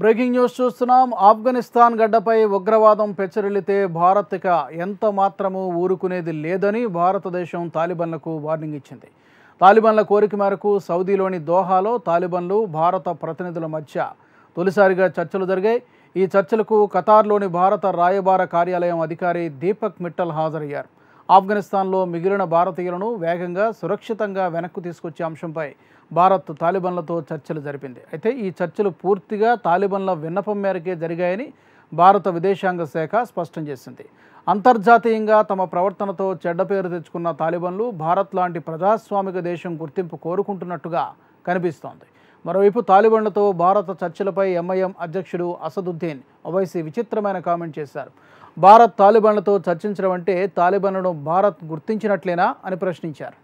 breaking news చూస్తున్నాం ఆఫ్ఘనిస్తాన్ గడ్డపై ఉగ్రవాదం పెచ్చరిల్లితే భారత్ ఇక ఎంత మాత్రము ఊరుకునేది లేదని భారతదేశం తాలిబన్లకు వార్నింగ్ ఇచ్చింది తాలిబన్ల కోరిక మేరకు సౌదీలోని దోహాలో తాలిబన్లు భారత ప్రతినిధుల మధ్య తొలిసారిగా చర్చలు జరిగాయి ఈ చర్చలకు ఖతార్లోని భారత రాయబార కార్యాలయం అధికారి దీపక్ మిట్టల్ హాజరయ్యారు ఆఫ్ఘనిస్తాన్లో మిగిలిన భారతీయులను వేగంగా సురక్షితంగా వెనక్కు తీసుకొచ్చే అంశంపై భారత్ తాలిబన్లతో చర్చలు జరిపింది అయితే ఈ చర్చలు పూర్తిగా తాలిబన్ల విన్నపం మేరకే జరిగాయని భారత విదేశాంగ శాఖ స్పష్టం చేసింది అంతర్జాతీయంగా తమ ప్రవర్తనతో చెడ్డ పేరు తెచ్చుకున్న తాలిబన్లు భారత్ లాంటి ప్రజాస్వామిక దేశం గుర్తింపు కోరుకుంటున్నట్టుగా కనిపిస్తోంది మరోవైపు తాలిబన్లతో భారత చర్చలపై ఎంఐఎం అధ్యక్షుడు అసదుద్దీన్ ఒవైసీ విచిత్రమైన కామెంట్ చేశారు భారత్ తాలిబన్లతో చర్చించడం అంటే తాలిబన్లను భారత్ గుర్తించినట్లేనా అని ప్రశ్నించారు